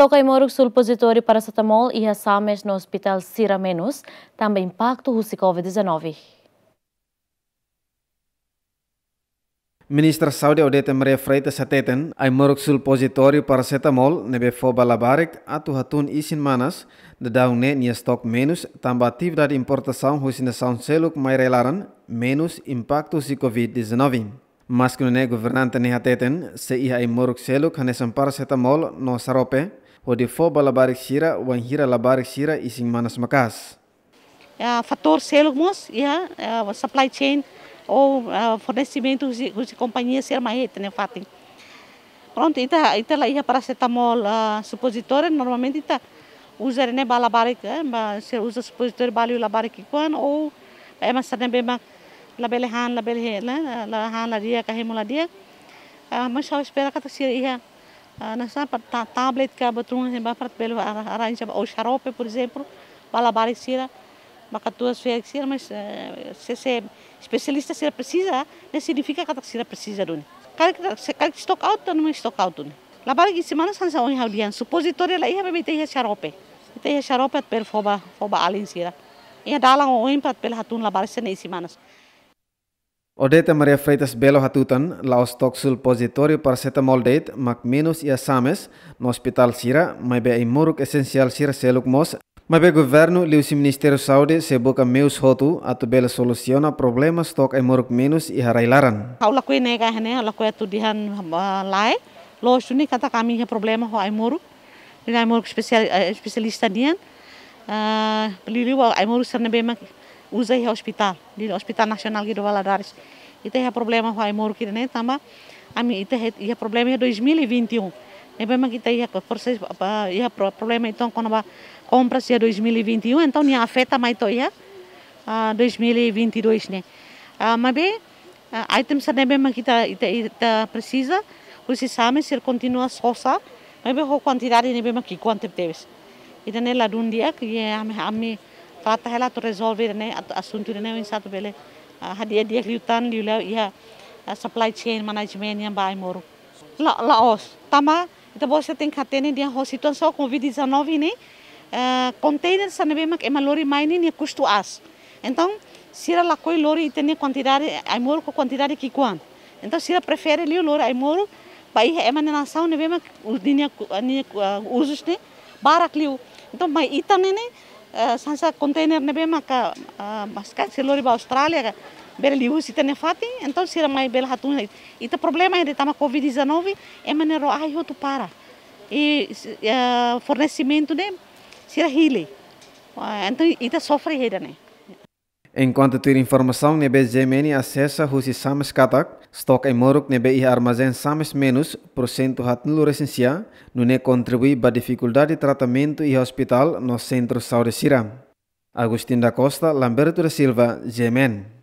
Tocaimorux supositório para paracetamol e exames no Hospital Siramenos, também impacto do Covid-19. Ministra Saudi Odete Maria Freitas Sateten, ay morok positório para setamol nebe foba labarek atu hatun isin manas, de ne nia menos também atividade importação do seluk mai menos impacto si COVID-19. Mas que é governante nem hateten, se iha ay morok seluk hanesan para setamol no sarope, ode foba labarik sira wan hira labarik sira ising manas makas uh, é fator selo mos ia yeah, é uh, supply chain ou uh, fornecimento de companhia ser maete né fatem pronto ita tá, ita tá lá ia paracetamol uh, supositório normalmente ita tá, usa né balabarik eh, ba, se usa supositório balu labarik quan ou é mas né bem labele han labele né la han la dia kahemula dia mas só espera que ia nessa tablet que abatrum em bafrat pelo aranja ou xarope por exemplo bala barisira macatuas feira mas se se especialista se precisa não significa que a taxira precisa do cara que stock out não é stock out do lá para que semana são são em audiência supositório lá ia beber tem xarope tem xarope pelo foba foba alinsira e dá lá um para pelo hatun lá para semanas Odete Maria Freitas Belo hatutan laos toxul positorio paracetamol date mak minus ia sames no hospital sira mai be imuruk esensial sira seluk mos mai be governo liu si ministerio Saudi se buka meus hotu atu bela soluciona problema stok imuruk minus i harailaran. Kau lakui nega hene lakui atu dihan lai lo suni kata kami he problema ho imuruk ini imuruk spesial eh, spesialista dian Uh, eh, liliwa imuruk sana be mak o hospital o hospital nasional Guido Valadares itu ya problema vai moro kira nih tambah ami itu ya problema 2021 é e é memang que tem proses apa ia problema então quando a compras é 2021 então não afeta mais to ia uh, 2022 né uh, mas bem uh, ah, items nem mesmo kita tá, ita, tá, tá precisa os exames ser continua sosa mas bem a quantidade né mesmo que quanto teve então né lá um dia que é a a fata hela to resolve rene assunto rene o satu pele a dia liutan liulau ia supply chain management yang bai moru la laos tama então você tem catene dia o situação covid 19 né eh, container sanebe mak emalori mine ni custo as então se la coi lori tem quantidade aí moro com quantidade que quan então se ela prefere liu lori ai para pai é mananação nebe mak os ni usos eh, né barak então mais ita né sansa container nebe maka baskan silori ba Austrália bela liu si tene fati então sira mai bela hatun ita problema ainda tama covid 19 é maneiro ai tu para e fornecimento de sira hile então ita sofre heda ne Enquanto ter informação nebe Gemeni acessa Rusi sames katak, stok e moruk nebe i armazém sames menos, porcento hatnulu recensia, nune contribui ba dificuldade de tratamento e hospital no centro saúde Siram. Agustin da Costa, Lamberto da Silva, Gemen.